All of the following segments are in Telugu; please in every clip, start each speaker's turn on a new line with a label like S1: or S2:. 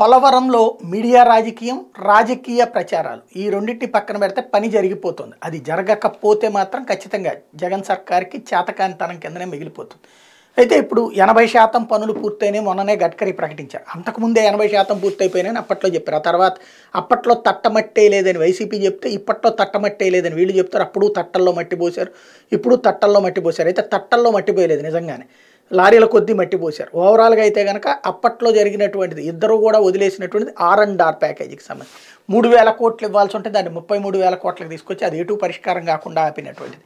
S1: పోలవరంలో మీడియా రాజకీయం రాజకీయ ప్రచారాలు ఈ రెండింటి పక్కన పెడితే పని జరిగిపోతుంది అది జరగకపోతే మాత్రం ఖచ్చితంగా జగన్ సర్కార్కి చేతకానితనం కిందనే మిగిలిపోతుంది అయితే ఇప్పుడు ఎనభై శాతం పనులు పూర్తయినాయి మొన్ననే గడ్కరీ ప్రకటించారు అంతకుముందే ఎనభై శాతం పూర్తయిపోయినాయని అప్పట్లో చెప్పారు ఆ తర్వాత అప్పట్లో తట్టమట్టే లేదని వైసీపీ చెప్తే ఇప్పట్లో తట్టమట్టే లేదని వీళ్ళు చెప్తారు అప్పుడు తట్టల్లో మట్టి పోశారు ఇప్పుడు తట్టల్లో మట్టి పోశారు అయితే తట్టల్లో మట్టిపోయలేదు నిజంగానే లారీల కొద్దీ మట్టి పోశారు ఓవరాల్గా అయితే కనుక అప్పట్లో జరిగినటువంటిది ఇద్దరు కూడా వదిలేసినటువంటిది ఆర్ అండ్ ఆర్ ప్యాకేజీకి సంబంధించి మూడు వేల కోట్లు ఇవ్వాల్సి ఉంటే దాన్ని ముప్పై మూడు వేల కోట్లకు తీసుకొచ్చి అది ఎటు పరిష్కారం కాకుండా ఆపినటువంటిది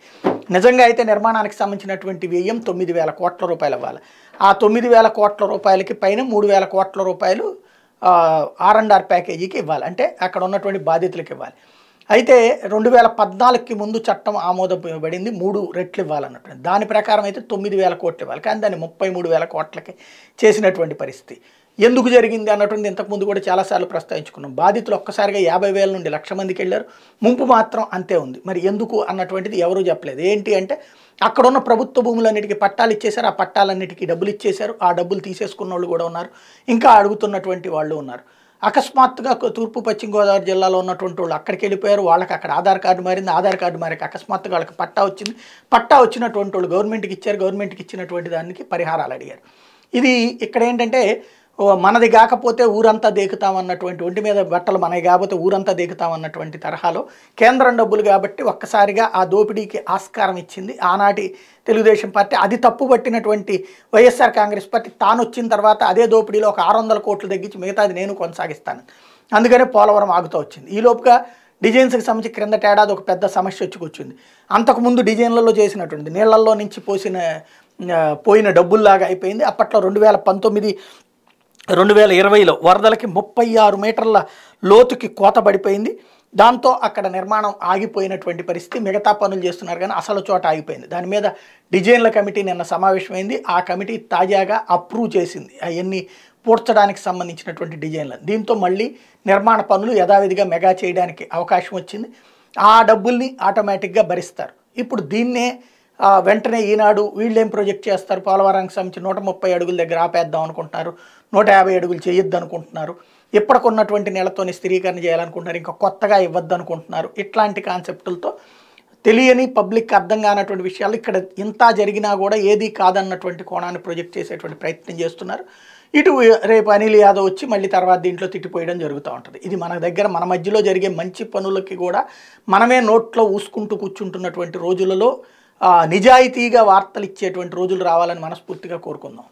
S1: నిజంగా అయితే నిర్మాణానికి సంబంధించినటువంటి వ్యయం తొమ్మిది వేల కోట్ల రూపాయలు ఇవ్వాలి ఆ తొమ్మిది వేల కోట్ల రూపాయలకి పైన మూడు వేల కోట్ల రూపాయలు ఆర్ అండ్ ఆర్ ప్యాకేజీకి ఇవ్వాలి అంటే అక్కడ ఉన్నటువంటి బాధితులకు ఇవ్వాలి అయితే రెండు వేల పద్నాలుగుకి ముందు చట్టం ఆమోదపబడింది మూడు రెట్లు ఇవ్వాలన్నటువంటి దాని ప్రకారం అయితే తొమ్మిది వేల కోట్లు ఇవ్వాలి కానీ దాన్ని ముప్పై మూడు వేల కోట్లకి చేసినటువంటి పరిస్థితి ఎందుకు జరిగింది అన్నటువంటి ఇంతకుముందు కూడా చాలాసార్లు ప్రస్తావించుకున్నాం బాధితులు ఒక్కసారిగా యాభై వేల నుండి లక్ష మందికి వెళ్ళారు ముంపు మాత్రం అంతే ఉంది మరి ఎందుకు అన్నటువంటిది ఎవరూ చెప్పలేదు ఏంటి అంటే అక్కడున్న ప్రభుత్వ భూములన్నిటికీ పట్టాలు ఇచ్చేశారు ఆ పట్టాలన్నిటికీ డబ్బులు ఇచ్చేశారు ఆ డబ్బులు తీసేసుకున్న వాళ్ళు కూడా ఉన్నారు ఇంకా అడుగుతున్నటువంటి వాళ్ళు ఉన్నారు అకస్మాత్తుగా తూర్పు పశ్చిమ గోదావరి జిల్లాలో ఉన్నటువంటి వాళ్ళు అక్కడికి వెళ్ళిపోయారు వాళ్ళకి అక్కడ ఆధార్ కార్డు మారింది ఆధార్ కార్డు మారికి అకస్మాత్తుగా వాళ్ళకి పట్టా వచ్చింది పట్టా వచ్చినటువంటి వాళ్ళు గవర్నమెంట్కి ఇచ్చారు గవర్నమెంట్కి ఇచ్చినటువంటి దానికి పరిహారాలు అడిగారు ఇది ఇక్కడ ఏంటంటే మనది కాకపోతే ఊరంతా దేకుతామన్నటువంటి ఒంటి మీద బట్టలు మనవి కాకపోతే ఊరంతా దేకుతామన్నటువంటి తరహాలో కేంద్రం డబ్బులు కాబట్టి ఒక్కసారిగా ఆ దోపిడీకి ఆస్కారం ఇచ్చింది ఆనాటి తెలుగుదేశం పార్టీ అది తప్పు పట్టినటువంటి వైఎస్ఆర్ కాంగ్రెస్ పార్టీ తాను వచ్చిన తర్వాత అదే దోపిడీలో ఒక ఆరు వందల కోట్లు తగ్గించి మిగతాది నేను కొనసాగిస్తాను అందుకనే పోలవరం ఆగుతూ వచ్చింది ఈలోపుగా డిజైన్స్కి సంబంధించి క్రిందట ఏడాది ఒక పెద్ద సమస్య వచ్చుకొచ్చింది అంతకుముందు డిజైన్లలో చేసినటువంటి నీళ్లలో నుంచి పోసిన పోయిన డబ్బుల్లాగా అయిపోయింది అప్పట్లో రెండు వేల పంతొమ్మిది రెండు వేల ఇరవైలో వరదలకి ముప్పై ఆరు మీటర్ల లోతుకి కోత పడిపోయింది దాంతో అక్కడ నిర్మాణం ఆగిపోయినటువంటి పరిస్థితి మిగతా పనులు చేస్తున్నారు కానీ అసలు చోట ఆగిపోయింది దాని మీద డిజైన్ల కమిటీ నిన్న సమావేశమైంది ఆ కమిటీ తాజాగా అప్రూవ్ చేసింది అవన్నీ పూడ్చడానికి సంబంధించినటువంటి డిజైన్లు దీంతో మళ్ళీ నిర్మాణ పనులు యథావిధిగా మెగా చేయడానికి అవకాశం వచ్చింది ఆ డబ్బుల్ని ఆటోమేటిక్గా భరిస్తారు ఇప్పుడు దీన్నే వెంటనే ఈనాడు వీళ్ళేం ప్రొజెక్ట్ చేస్తారు పోలవరానికి సంబంధించి నూట ముప్పై అడుగుల దగ్గర ఆపేద్దాం అనుకుంటున్నారు నూట యాభై అడుగులు చేయొద్దు అనుకుంటున్నారు ఇప్పటికున్నటువంటి నెలతోని స్థిరీకరణ చేయాలనుకుంటున్నారు ఇంకా కొత్తగా ఇవ్వద్దు అనుకుంటున్నారు ఇట్లాంటి కాన్సెప్టులతో తెలియని పబ్లిక్ అర్థం కానటువంటి విషయాలు ఇక్కడ ఇంత జరిగినా కూడా ఏది కాదన్నటువంటి కోణాన్ని ప్రొజెక్ట్ చేసేటువంటి ప్రయత్నం చేస్తున్నారు ఇటు రేపు అనిల్ యాదవ్ వచ్చి మళ్ళీ తర్వాత దీంట్లో తిట్టిపోయడం జరుగుతూ ఉంటుంది ఇది మన దగ్గర మన మధ్యలో జరిగే మంచి పనులకి కూడా మనమే నోట్లో ఊసుకుంటూ కూర్చుంటున్నటువంటి రోజులలో నిజాయితీగా వార్తలు ఇచ్చేటువంటి రోజులు రావాలని మనస్ఫూర్తిగా కోరుకుందాం